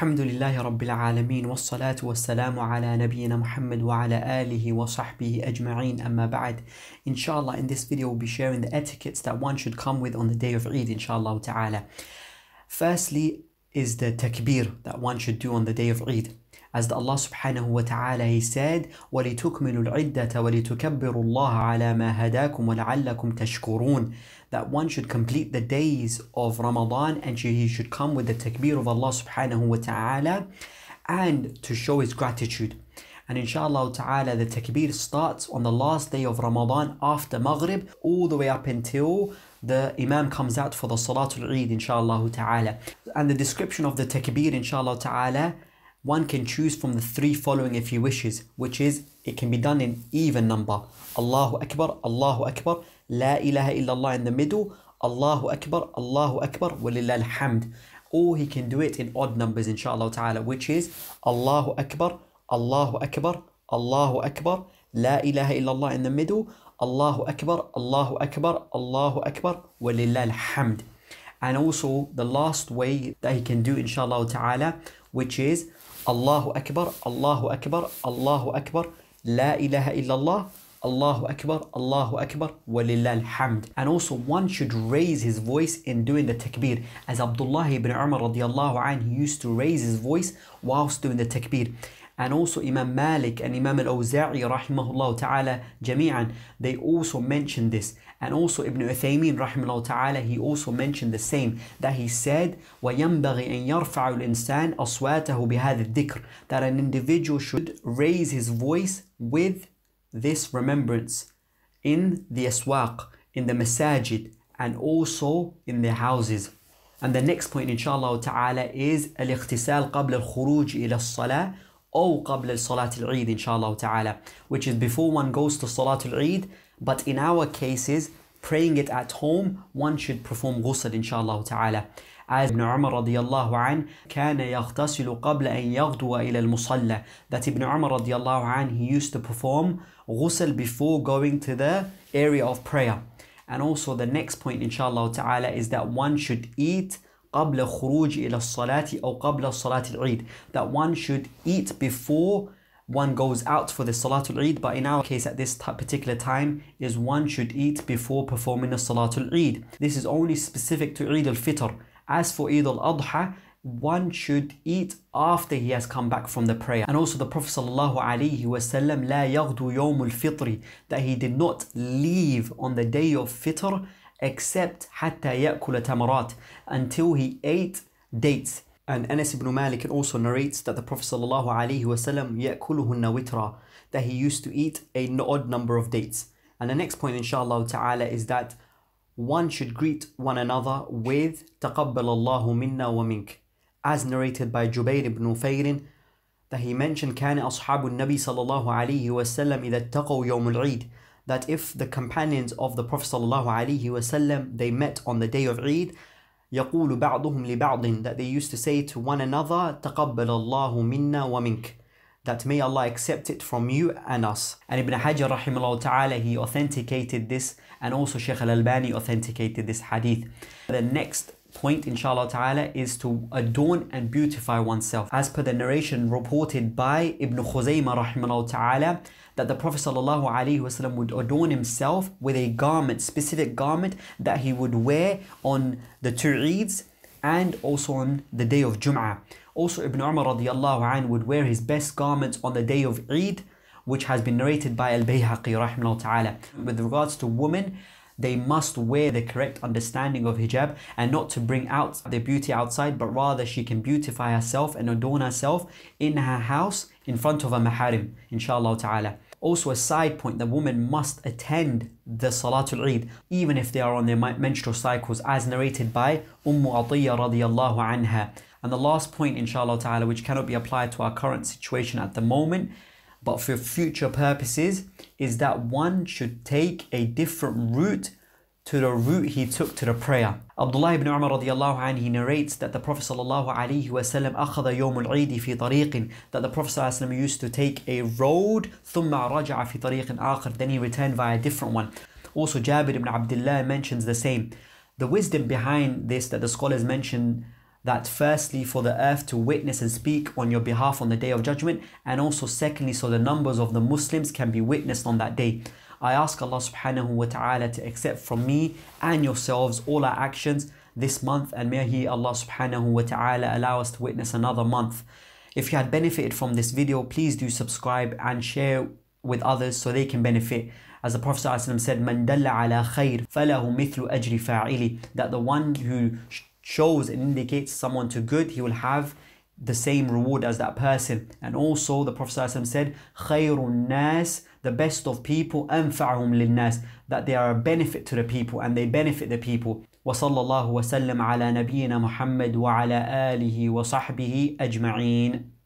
الحمد لله رب العالمين والصلاة والسلام على نبينا محمد وعلى آله وصحبه أجمعين أما بعد Inshallah in this video we'll be sharing the etiquettes that one should come with on the day of Eid Inshallah تعالى Firstly is the takbir that one should do on the day of Eid as the Allah subhanahu wa ta'ala he said وَلِتُكْمِلُوا الْعِدَّةَ وَلِتُكَبِّرُوا اللَّهَ عَلَى مَا هَدَاكُمْ وَلَعَلَّكُمْ تَشْكُرُونَ that one should complete the days of Ramadan and he should come with the takbir of Allah subhanahu wa ta'ala and to show his gratitude and inshallah ta'ala the takbir starts on the last day of Ramadan after Maghrib all the way up until the Imam comes out for the Salatul Eid inshallah ta'ala and the description of the takbir inshallah ta'ala one can choose from the three following if he wishes, which is it can be done in even number. Allahu Akbar, Allahu Akbar, La ilaha illallah in the middle, Allahu Akbar, Allahu Akbar, walillahil hamd. Or he can do it in odd numbers, inshaAllah ta'ala, which is Allahu Akbar, Allahu Akbar, Allahu Akbar, La ilaha illallah in the middle, Allahu Akbar, Allahu Akbar, Allahu Akbar, walillahil hamd and also the last way that he can do inshallah ta'ala which is Allahu Akbar Allahu Akbar Allahu Akbar La ilaha illallah Allahu Akbar, Allahu Akbar, Walillah hamd. And also one should raise his voice in doing the takbir. As Abdullah ibn Umar radiallahu anh used to raise his voice whilst doing the takbir and also Imam Malik and Imam al-Awza'i rahimahullah ta'ala jami'an, they also mentioned this. And also Ibn Uthaymeen rahimahullah ta'ala, he also mentioned the same, that he said, وَيَنْبَغِي أَنْ يَرْفَعُ الْإِنسَانِ أَصْوَاتَهُ بِهَذَا الذِّكْرِ That an individual should raise his voice with this remembrance in the aswaq, in the masajid, and also in their houses. And the next point, inshallah ta'ala, is al قبل الخروج إلى الصلاة أو قبل الصلاة العيد إن شاء الله تعالى which is before one goes to صلاة العيد but in our cases praying it at home one should perform غسل إن شاء الله تعالى as Ibn Umar رضي الله عنه كان يغتسل قبل أن يغدو إلى المصلى that Ibn Umar رضي الله عنه he used to perform غسل before going to the area of prayer and also the next point inshallah ta'ala is that one should eat قبل خروج إلى الصلاة أو قبل صلاة العيد that one should eat before one goes out for the Salatul Eid but in our case at this particular time is one should eat before performing the Salatul Eid this is only specific to Eid al-Fitr as for Eid al-Adha one should eat after he has come back from the prayer. And also the Prophet sallallahu alaihi wasallam la that he did not leave on the day of fitr except حتى يأكل تمرات until he ate dates. And Anas ibn Malik also narrates that the Prophet وسلم, يأكلهن witra, that he used to eat an odd number of dates. And the next point inshallah ta'ala is that one should greet one another with تقبل الله منا ومنك as narrated by Jubair ibn Nufayrin that he mentioned كان أصحاب النبي صلى الله عليه وسلم إذا اتقوا يوم العيد that if the companions of the Prophet ﷺ they met on the day of Eid, يقول بعضهم لبعض that they used to say to one another تقبل الله منا ومنك that may Allah accept it from you and us. And Ibn Hajar rahimahullah ta'ala he authenticated this and also Sheikh al-Albani authenticated this hadith. The next point inshallah ta'ala is to adorn and beautify oneself as per the narration reported by Ibn Khuzaymah rahimahullah ta'ala that the Prophet sallallahu alaihi wasallam would adorn himself with a garment specific garment that he would wear on the two Eids and also on the day of Jum'ah also Ibn Umar radiyallahu an would wear his best garments on the day of Eid which has been narrated by Al-Bayhaqi rahimahullah ta'ala with regards to women they must wear the correct understanding of hijab and not to bring out their beauty outside, but rather she can beautify herself and adorn herself in her house in front of a maharim, inshallah ta'ala. Also, a side point the woman must attend the Salatul Eid, even if they are on their menstrual cycles, as narrated by Umm Atiyah radiallahu anha. And the last point, inshallah ta'ala, which cannot be applied to our current situation at the moment, but for future purposes is that one should take a different route to the route he took to the prayer. Abdullah ibn Umar radiallahu anhu, he narrates that the Prophet sallallahu alaihi wasallam أخذ يوم العيد في that the Prophet sallallahu alaihi wasallam used to take a road Thumma rajaa fi tariqin akhir then he returned via a different one. Also Jabir ibn Abdullah mentions the same. The wisdom behind this that the scholars mention that firstly for the earth to witness and speak on your behalf on the day of judgment and also secondly so the numbers of the muslims can be witnessed on that day i ask allah subhanahu wa ta'ala to accept from me and yourselves all our actions this month and may he allah subhanahu wa ta'ala allow us to witness another month if you had benefited from this video please do subscribe and share with others so they can benefit as the Prophet said, Man ala khair ajri That the one who chose and indicates someone to good, he will have the same reward as that person. And also the Prophet ﷺ said, خَيْرُ النَّاسِ the best of people أنفعهم للناس that they are a benefit to the people and they benefit the people وصلى الله وسلم على نبينا محمد وعلى آله وصحبه أجمعين